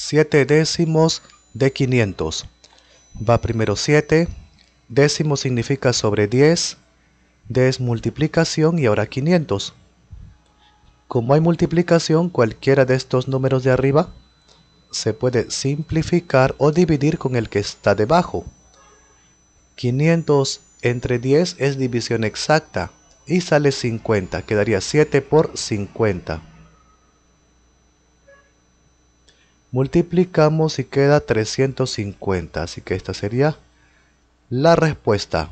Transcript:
7 décimos de 500. Va primero 7, décimo significa sobre 10, desmultiplicación y ahora 500. Como hay multiplicación, cualquiera de estos números de arriba se puede simplificar o dividir con el que está debajo. 500 entre 10 es división exacta y sale 50, quedaría 7 por 50. Multiplicamos y queda 350, así que esta sería la respuesta.